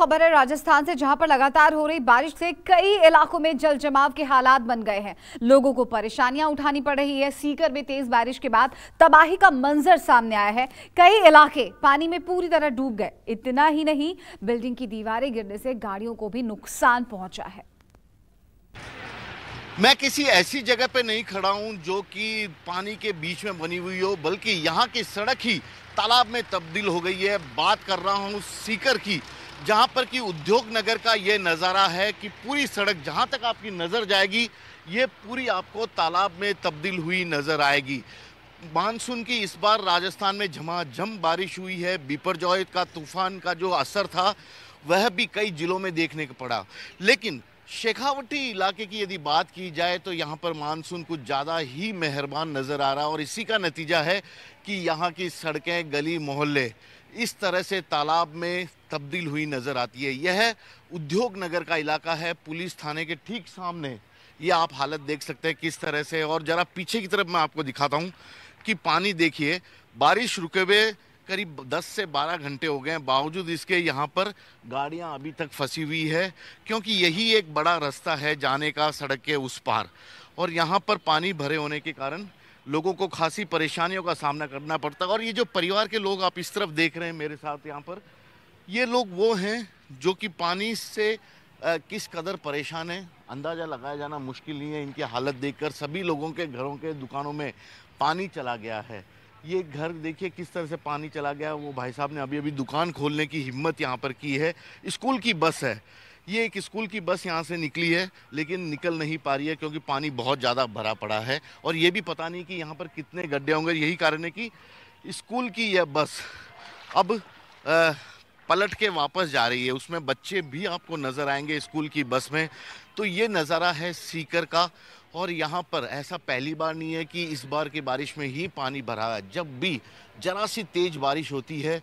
खबर है राजस्थान से जहां पर लगातार हो रही बारिश से कई इलाकों में जल जमाव के हालात बन गए हैं लोगों को परेशानियां उठानी पड़ रही है सीकर में तेज बारिश के बाद तबाही का मंजर सामने आया है कई इलाके पानी में पूरी तरह डूब गए इतना ही नहीं बिल्डिंग की दीवारें गिरने से गाड़ियों को भी नुकसान पहुंचा है मैं किसी ऐसी जगह पे नहीं खड़ा हूँ जो कि पानी के बीच में बनी हुई हो बल्कि यहाँ की सड़क ही तालाब में तब्दील हो गई है बात कर रहा हूँ सीकर की जहाँ पर कि उद्योग नगर का ये नज़ारा है कि पूरी सड़क जहाँ तक आपकी नज़र जाएगी ये पूरी आपको तालाब में तब्दील हुई नज़र आएगी मानसून की इस बार राजस्थान में झमाझम बारिश हुई है बीपर का तूफान का जो असर था वह भी कई जिलों में देखने को पड़ा लेकिन शेखावटी इलाके की यदि बात की जाए तो यहाँ पर मानसून कुछ ज़्यादा ही मेहरबान नज़र आ रहा और इसी का नतीजा है कि यहाँ की सड़कें गली मोहल्ले इस तरह से तालाब में तब्दील हुई नज़र आती है यह उद्योग नगर का इलाका है पुलिस थाने के ठीक सामने ये आप हालत देख सकते हैं किस तरह से और ज़रा पीछे की तरफ मैं आपको दिखाता हूँ कि पानी देखिए बारिश रुके हुए करीब 10 से 12 घंटे हो गए हैं बावजूद इसके यहाँ पर गाड़ियाँ अभी तक फंसी हुई है क्योंकि यही एक बड़ा रास्ता है जाने का सड़क के उस पार और यहाँ पर पानी भरे होने के कारण लोगों को खासी परेशानियों का सामना करना पड़ता है और ये जो परिवार के लोग आप इस तरफ देख रहे हैं मेरे साथ यहाँ पर ये लोग वो हैं जो कि पानी से आ, किस कदर परेशान है अंदाज़ा लगाया जाना मुश्किल नहीं है इनकी हालत देखकर सभी लोगों के घरों के दुकानों में पानी चला गया है ये घर देखिए किस तरह से पानी चला गया वो भाई साहब ने अभी अभी दुकान खोलने की हिम्मत यहाँ पर की है स्कूल की बस है ये एक स्कूल की बस यहाँ से निकली है लेकिन निकल नहीं पा रही है क्योंकि पानी बहुत ज़्यादा भरा पड़ा है और ये भी पता नहीं कि यहाँ पर कितने गड्ढे होंगे यही कारण है कि स्कूल की यह बस अब आ, पलट के वापस जा रही है उसमें बच्चे भी आपको नज़र आएंगे स्कूल की बस में तो ये नज़ारा है सीकर का और यहाँ पर ऐसा पहली बार नहीं है कि इस बार की बारिश में ही पानी भरा है जब भी जरा सी तेज़ बारिश होती है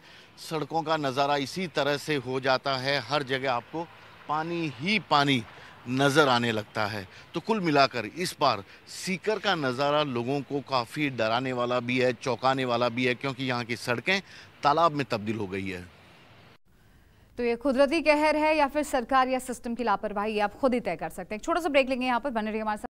सड़कों का नज़ारा इसी तरह से हो जाता है हर जगह आपको पानी ही पानी नज़र आने लगता है तो कुल मिलाकर इस बार सीकर का नज़ारा लोगों को काफ़ी डराने वाला भी है चौंकाने वाला भी है क्योंकि यहाँ की सड़कें तालाब में तब्दील हो गई है तो ये कुदरती कहर है या फिर सरकार या सिस्टम की लापरवाही आप खुद ही तय कर सकते हैं छोटा सा ब्रेक लेंगे यहाँ पर बने रहिए हमारे साथ